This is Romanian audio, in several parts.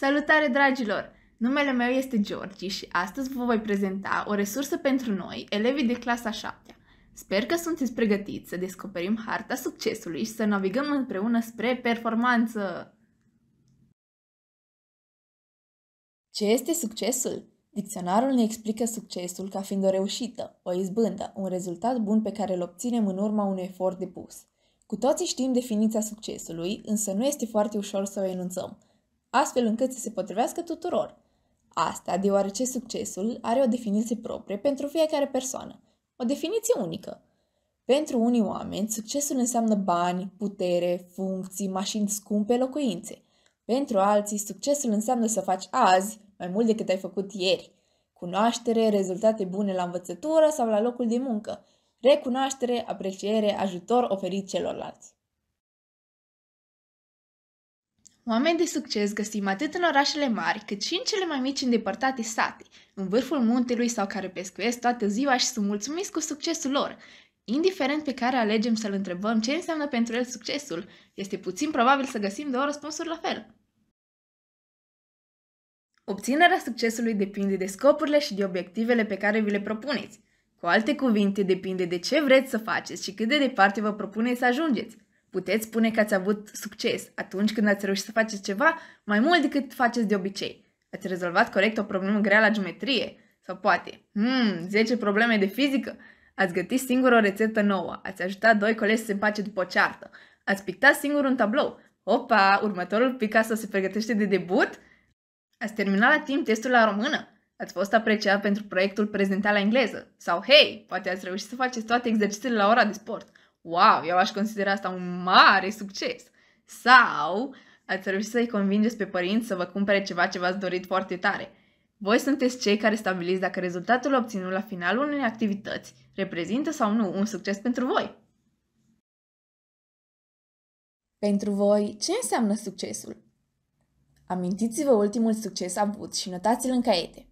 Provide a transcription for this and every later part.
Salutare, dragilor! Numele meu este Georgi și astăzi vă voi prezenta o resursă pentru noi, elevii de clasa 7 Sper că sunteți pregătiți să descoperim harta succesului și să navigăm împreună spre performanță! Ce este succesul? Dicționarul ne explică succesul ca fiind o reușită, o izbândă, un rezultat bun pe care îl obținem în urma unui efort depus. Cu toții știm definiția succesului, însă nu este foarte ușor să o enunțăm – astfel încât să se potrivească tuturor. Asta deoarece succesul are o definiție proprie pentru fiecare persoană, o definiție unică. Pentru unii oameni, succesul înseamnă bani, putere, funcții, mașini scumpe, locuințe. Pentru alții, succesul înseamnă să faci azi mai mult decât ai făcut ieri. Cunoaștere, rezultate bune la învățătură sau la locul de muncă. Recunoaștere, apreciere, ajutor oferit celorlalți. Oameni de succes găsim atât în orașele mari, cât și în cele mai mici îndepărtate sate, în vârful muntelui sau care pescuiesc toată ziua și sunt mulțumiți cu succesul lor. Indiferent pe care alegem să-l întrebăm ce înseamnă pentru el succesul, este puțin probabil să găsim două răspunsuri la fel. Obținerea succesului depinde de scopurile și de obiectivele pe care vi le propuneți. Cu alte cuvinte, depinde de ce vreți să faceți și cât de departe vă propuneți să ajungeți. Puteți spune că ați avut succes atunci când ați reușit să faceți ceva mai mult decât faceți de obicei. Ați rezolvat corect o problemă grea la geometrie sau poate hmm, 10 probleme de fizică. Ați gătit singur o rețetă nouă, ați ajutat doi colegi să se împace după ceartă, ați pictat singur un tablou. Opa, următorul Picasso se pregătește de debut? Ați terminat la timp testul la română? Ați fost apreciat pentru proiectul prezentat la engleză? Sau, hei, poate ați reușit să faceți toate exercițiile la ora de sport? wow, eu aș considera asta un mare succes. Sau ați reușit să-i convingeți pe părinți să vă cumpere ceva ce v-ați dorit foarte tare. Voi sunteți cei care stabiliți dacă rezultatul obținut la finalul unei activități reprezintă sau nu un succes pentru voi. Pentru voi, ce înseamnă succesul? Amintiți-vă ultimul succes avut și notați-l în caiete.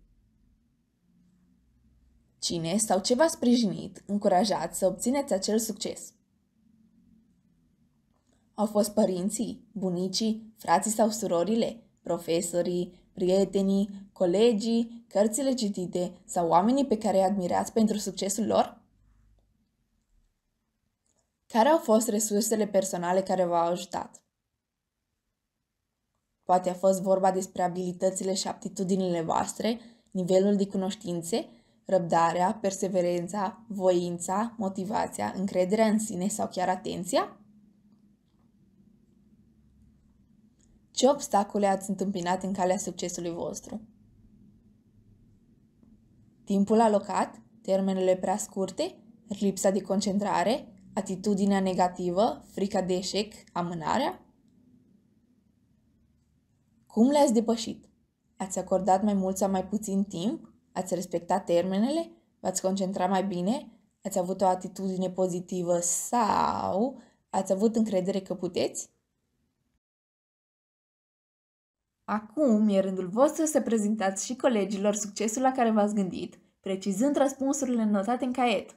Cine sau ce v-a sprijinit, încurajat să obțineți acel succes? Au fost părinții, bunicii, frații sau surorile, profesorii, prietenii, colegii, cărțile citite sau oamenii pe care îi admirați pentru succesul lor? Care au fost resursele personale care v-au ajutat? Poate a fost vorba despre abilitățile și aptitudinile voastre, nivelul de cunoștințe, răbdarea, perseverența, voința, motivația, încrederea în sine sau chiar atenția? Ce obstacole ați întâmpinat în calea succesului vostru? Timpul alocat, termenele prea scurte, lipsa de concentrare, atitudinea negativă, frica de eșec, amânarea? Cum le-ați depășit? Ați acordat mai mult sau mai puțin timp? Ați respectat termenele? V-ați concentrat mai bine? Ați avut o atitudine pozitivă sau ați avut încredere că puteți? Acum e rândul vostru să prezentați și colegilor succesul la care v-ați gândit, precizând răspunsurile notate în caiet.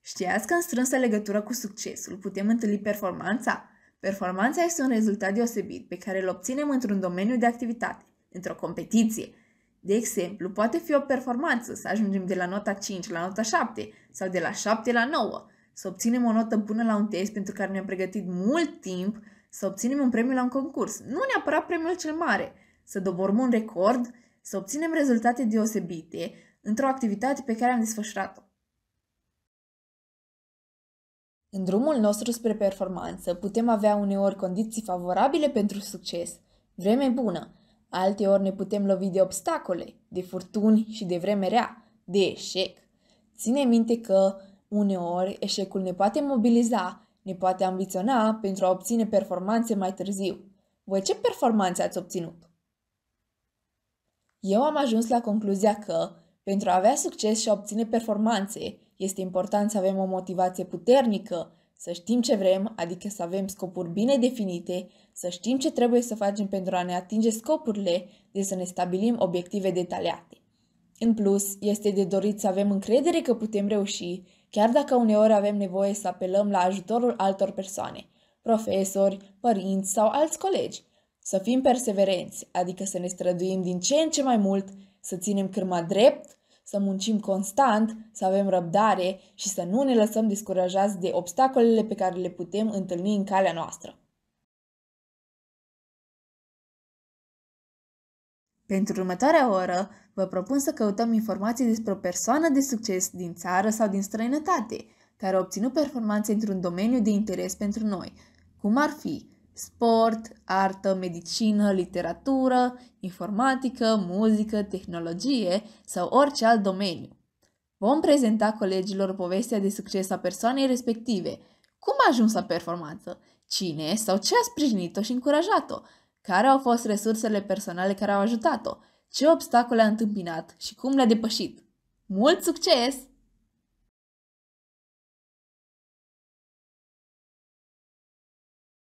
Știați că în strânsă legătură cu succesul putem întâlni performanța? Performanța este un rezultat deosebit pe care îl obținem într-un domeniu de activitate, într-o competiție, de exemplu, poate fi o performanță să ajungem de la nota 5 la nota 7 sau de la 7 la 9, să obținem o notă bună la un test pentru care ne-am pregătit mult timp, să obținem un premiu la un concurs, nu neapărat premiul cel mare, să doborm un record, să obținem rezultate deosebite într-o activitate pe care am desfășurat-o. În drumul nostru spre performanță putem avea uneori condiții favorabile pentru succes, vreme bună, Alte ori ne putem lovi de obstacole, de furtuni și de vreme rea, de eșec. Ține minte că, uneori, eșecul ne poate mobiliza, ne poate ambiționa pentru a obține performanțe mai târziu. Voi ce performanțe ați obținut? Eu am ajuns la concluzia că, pentru a avea succes și a obține performanțe, este important să avem o motivație puternică, să știm ce vrem, adică să avem scopuri bine definite, să știm ce trebuie să facem pentru a ne atinge scopurile, de să ne stabilim obiective detaliate. În plus, este de dorit să avem încredere că putem reuși, chiar dacă uneori avem nevoie să apelăm la ajutorul altor persoane, profesori, părinți sau alți colegi. Să fim perseverenți, adică să ne străduim din ce în ce mai mult, să ținem cârma drept să muncim constant, să avem răbdare și să nu ne lăsăm descurajați de obstacolele pe care le putem întâlni în calea noastră. Pentru următoarea oră, vă propun să căutăm informații despre o persoană de succes din țară sau din străinătate, care a obținut performanțe într-un domeniu de interes pentru noi, cum ar fi sport, artă, medicină, literatură, informatică, muzică, tehnologie sau orice alt domeniu. Vom prezenta colegilor povestea de succes a persoanei respective, cum a ajuns la performanță, cine sau ce a sprijinit-o și încurajat-o, care au fost resursele personale care au ajutat-o, ce obstacole a întâmpinat și cum le-a depășit. Mult succes!